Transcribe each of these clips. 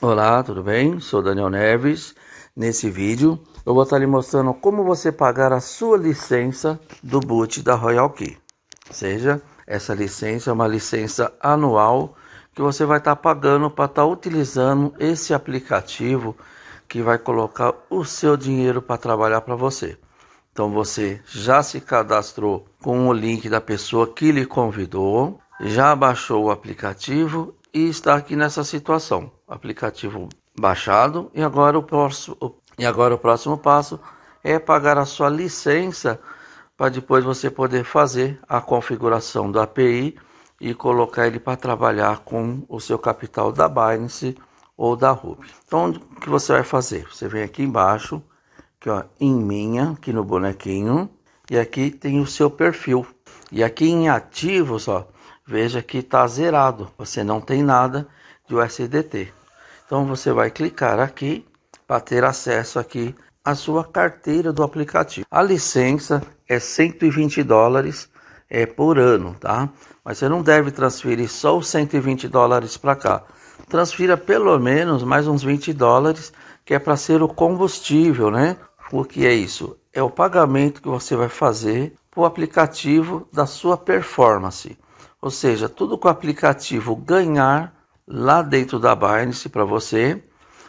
Olá, tudo bem? Sou Daniel Neves. Nesse vídeo eu vou estar lhe mostrando como você pagar a sua licença do boot da Royal Key. Ou seja, essa licença é uma licença anual que você vai estar pagando para estar utilizando esse aplicativo que vai colocar o seu dinheiro para trabalhar para você. Então você já se cadastrou com o link da pessoa que lhe convidou, já baixou o aplicativo e está aqui nessa situação. Aplicativo baixado e agora o próximo, e agora o próximo passo é pagar a sua licença para depois você poder fazer a configuração do API e colocar ele para trabalhar com o seu capital da Binance ou da Ruby. Então, o que você vai fazer? Você vem aqui embaixo, que ó, em minha, aqui no bonequinho, e aqui tem o seu perfil. E aqui em ativos, ó, Veja que está zerado, você não tem nada de USDT. Então você vai clicar aqui para ter acesso aqui à sua carteira do aplicativo. A licença é 120 dólares é, por ano, tá? Mas você não deve transferir só os 120 dólares para cá. Transfira pelo menos mais uns 20 dólares, que é para ser o combustível, né? O que é isso? É o pagamento que você vai fazer para o aplicativo da sua performance. Ou seja, tudo com o aplicativo ganhar lá dentro da Binance para você,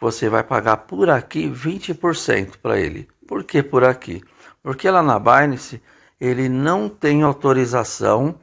você vai pagar por aqui 20% para ele. Por que por aqui? Porque lá na Binance ele não tem autorização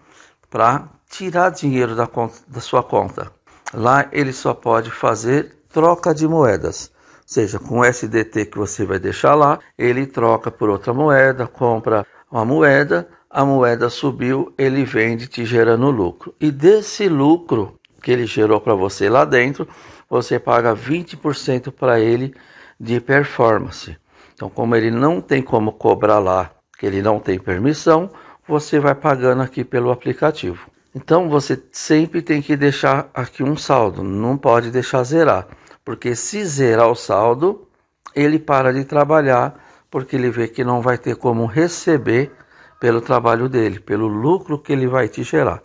para tirar dinheiro da, conta, da sua conta. Lá ele só pode fazer troca de moedas. Ou seja, com o SDT que você vai deixar lá, ele troca por outra moeda, compra uma moeda a moeda subiu, ele vende te gerando lucro. E desse lucro que ele gerou para você lá dentro, você paga 20% para ele de performance. Então, como ele não tem como cobrar lá, que ele não tem permissão, você vai pagando aqui pelo aplicativo. Então, você sempre tem que deixar aqui um saldo, não pode deixar zerar, porque se zerar o saldo, ele para de trabalhar, porque ele vê que não vai ter como receber pelo trabalho dele, pelo lucro que ele vai te gerar.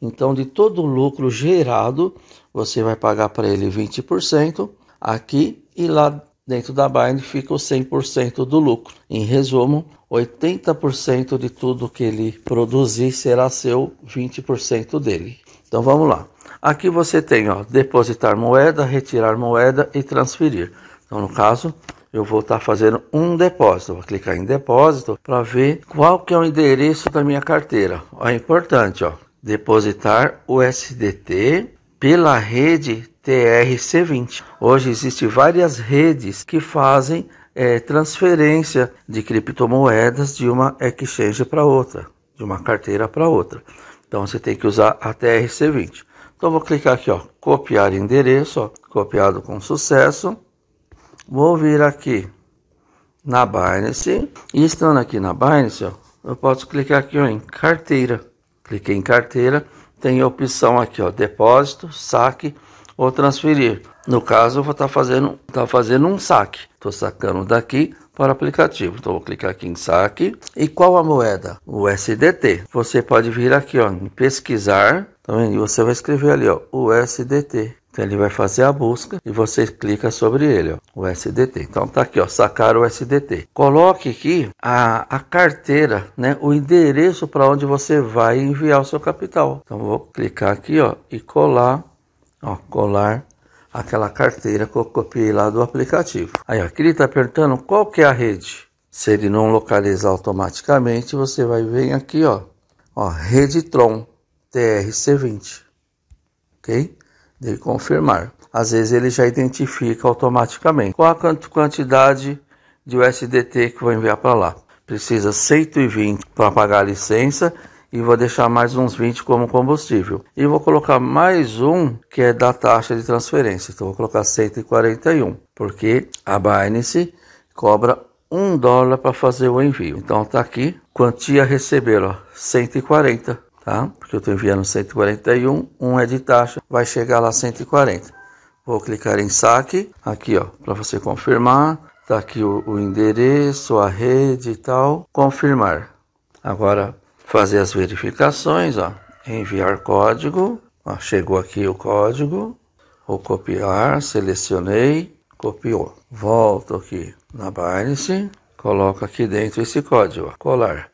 Então, de todo o lucro gerado, você vai pagar para ele 20% aqui e lá dentro da Bind fica o 100% do lucro. Em resumo, 80% de tudo que ele produzir será seu, 20% dele. Então vamos lá. Aqui você tem ó, depositar moeda, retirar moeda e transferir. Então no caso, eu vou estar fazendo um depósito. Vou clicar em depósito para ver qual que é o endereço da minha carteira. Ó, é importante, ó, depositar o SDT pela rede TRC20. Hoje existem várias redes que fazem é, transferência de criptomoedas de uma exchange para outra, de uma carteira para outra. Então você tem que usar a TRC20. Então vou clicar aqui, ó, copiar endereço, ó, copiado com sucesso. Vou vir aqui na Binance. E estando aqui na Binance, ó, eu posso clicar aqui ó, em carteira. Cliquei em carteira. Tem a opção aqui, ó, depósito, saque ou transferir. No caso, eu vou estar tá fazendo, tá fazendo um saque. Estou sacando daqui para aplicativo. Então, vou clicar aqui em saque. E qual a moeda? O SDT. Você pode vir aqui ó, em pesquisar. Tá vendo? E você vai escrever ali ó, o SDT. Então ele vai fazer a busca e você clica sobre ele, ó, o SDT. Então tá aqui, ó, sacar o SDT. Coloque aqui a, a carteira, né, o endereço para onde você vai enviar o seu capital. Então vou clicar aqui, ó, e colar, ó, colar aquela carteira que eu copiei lá do aplicativo. Aí, ó, aqui ele está perguntando qual que é a rede. Se ele não localizar automaticamente, você vai vir aqui, ó, ó, Rede Tron TRC20, ok? de confirmar. Às vezes ele já identifica automaticamente. Qual a quantidade de USDT que vou enviar para lá? Precisa 120 para pagar a licença e vou deixar mais uns 20 como combustível. E vou colocar mais um que é da taxa de transferência. Então vou colocar 141, porque a Binance cobra um dólar para fazer o envio. Então tá aqui, quantia receber, ó, 140 tá? Porque eu estou enviando 141, um é de taxa, vai chegar lá 140. Vou clicar em saque, aqui ó, para você confirmar. Tá aqui o, o endereço, a rede e tal. Confirmar. Agora fazer as verificações, ó. Enviar código. Ó, chegou aqui o código. Vou copiar, selecionei, copiou. Volto aqui na Binance, coloco aqui dentro esse código, ó, colar.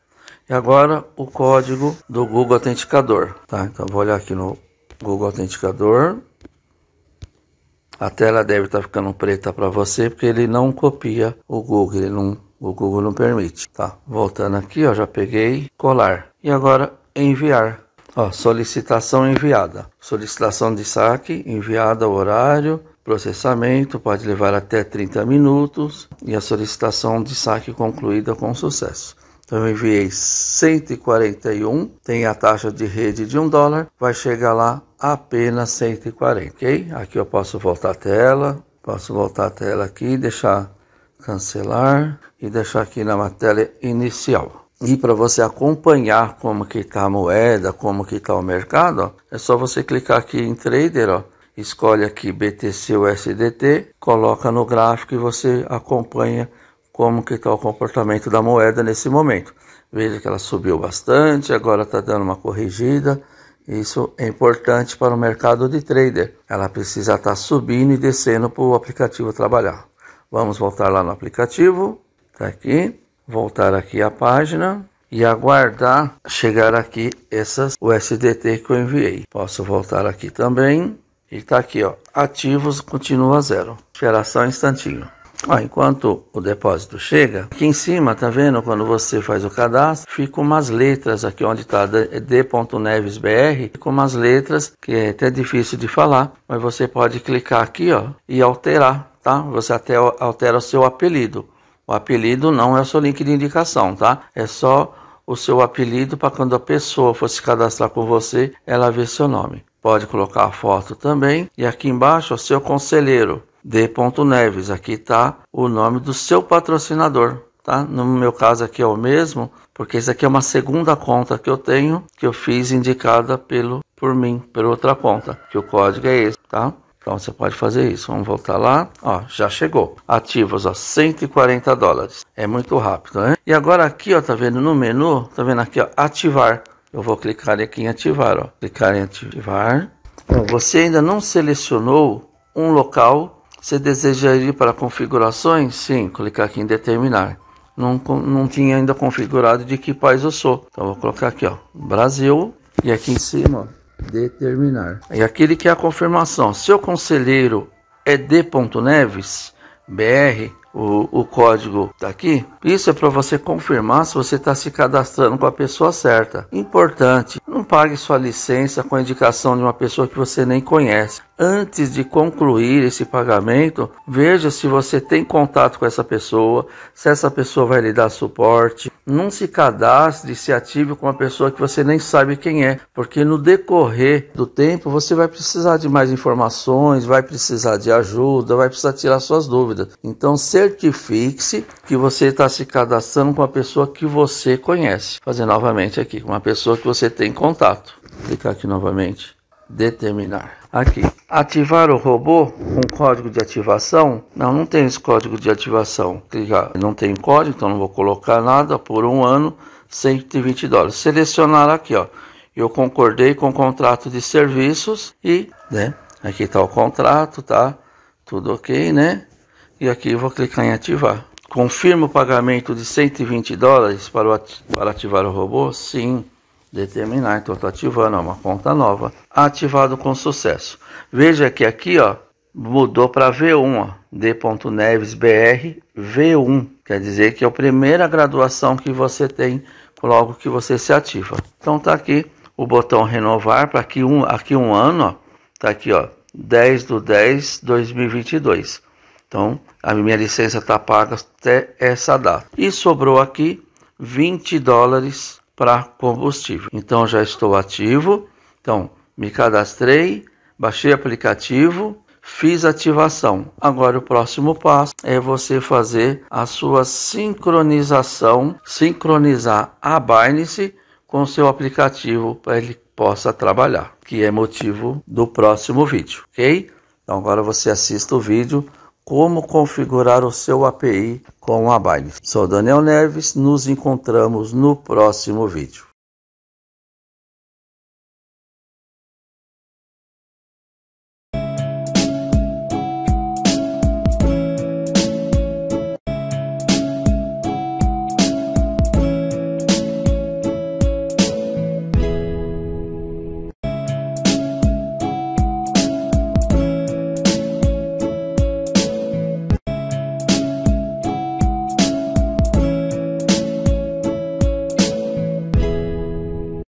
E agora o código do Google Autenticador, tá? Então vou olhar aqui no Google Autenticador. A tela deve estar tá ficando preta para você porque ele não copia o Google, ele não, o Google não permite, tá? Voltando aqui, ó, já peguei colar e agora enviar. Ó, solicitação enviada. Solicitação de saque enviada ao horário, processamento pode levar até 30 minutos e a solicitação de saque concluída com sucesso. Então eu enviei 141, tem a taxa de rede de 1 dólar, vai chegar lá apenas 140, ok? Aqui eu posso voltar a tela, posso voltar a tela aqui, deixar cancelar e deixar aqui na matéria inicial. E para você acompanhar como que está a moeda, como que está o mercado, ó, é só você clicar aqui em Trader, ó, escolhe aqui BTC USDT, coloca no gráfico e você acompanha como que está o comportamento da moeda nesse momento. Veja que ela subiu bastante, agora está dando uma corrigida. Isso é importante para o mercado de trader. Ela precisa estar tá subindo e descendo para o aplicativo trabalhar. Vamos voltar lá no aplicativo, tá aqui, voltar aqui a página e aguardar chegar aqui essas USDT que eu enviei. Posso voltar aqui também e tá aqui, ó, ativos continua zero. Geração instantinho. Ó, enquanto o depósito chega, aqui em cima, tá vendo? Quando você faz o cadastro, ficam umas letras aqui onde está d.nevesbr, é com umas letras que é até difícil de falar, mas você pode clicar aqui, ó, e alterar, tá? Você até altera o seu apelido. O apelido não é o seu link de indicação, tá? É só o seu apelido para quando a pessoa for se cadastrar com você, ela ver seu nome. Pode colocar a foto também e aqui embaixo o seu conselheiro. D. Neves. Aqui está o nome do seu patrocinador. Tá? No meu caso aqui é o mesmo, porque isso aqui é uma segunda conta que eu tenho, que eu fiz indicada pelo por mim, pela outra conta, que o código é esse, tá? Então você pode fazer isso. Vamos voltar lá. Ó, já chegou. Ativos, ó, 140 dólares. É muito rápido, né? E agora aqui, ó, tá vendo no menu? Tá vendo aqui, ó, ativar. Eu vou clicar aqui em ativar, ó. Clicar em ativar. Então, você ainda não selecionou um local você deseja ir para configurações? Sim, clicar aqui em determinar. Não, não tinha ainda configurado de que país eu sou. Então vou colocar aqui, ó, Brasil. E aqui em cima, ó, determinar. E aqui ele quer é a confirmação. Seu conselheiro é D. Neves, BR, o, o código aqui. Isso é para você confirmar se você está se cadastrando com a pessoa certa. Importante, não pague sua licença com a indicação de uma pessoa que você nem conhece. Antes de concluir esse pagamento, veja se você tem contato com essa pessoa, se essa pessoa vai lhe dar suporte, não se cadastre, se ative com uma pessoa que você nem sabe quem é, porque no decorrer do tempo você vai precisar de mais informações, vai precisar de ajuda, vai precisar tirar suas dúvidas. Então certifique-se que você está se cadastrando com uma pessoa que você conhece. Vou fazer novamente aqui, com uma pessoa que você tem contato. Vou clicar aqui novamente determinar. Aqui, ativar o robô com código de ativação? Não, não tem esse código de ativação. Clicar, não tem código, então não vou colocar nada por um ano, 120 dólares. Selecionar aqui, ó. Eu concordei com o contrato de serviços e, né? Aqui está o contrato, tá? Tudo ok, né? E aqui vou clicar em ativar. Confirma o pagamento de 120 dólares para, o, para ativar o robô? Sim determinar. Então estou ativando uma conta nova, ativado com sucesso. Veja que aqui ó, mudou para V1, D.NevesBR V1. Quer dizer que é a primeira graduação que você tem logo que você se ativa. Então tá aqui o botão renovar para aqui um, aqui um ano, está tá aqui ó, 10 do 10 2022. Então a minha licença está paga até essa data. E sobrou aqui 20 dólares para combustível. Então já estou ativo. Então me cadastrei, baixei o aplicativo, fiz ativação. Agora o próximo passo é você fazer a sua sincronização, sincronizar a Binance com o seu aplicativo para ele possa trabalhar, que é motivo do próximo vídeo, ok? Então agora você assista o vídeo como configurar o seu API com a Binance. Sou Daniel Neves, nos encontramos no próximo vídeo.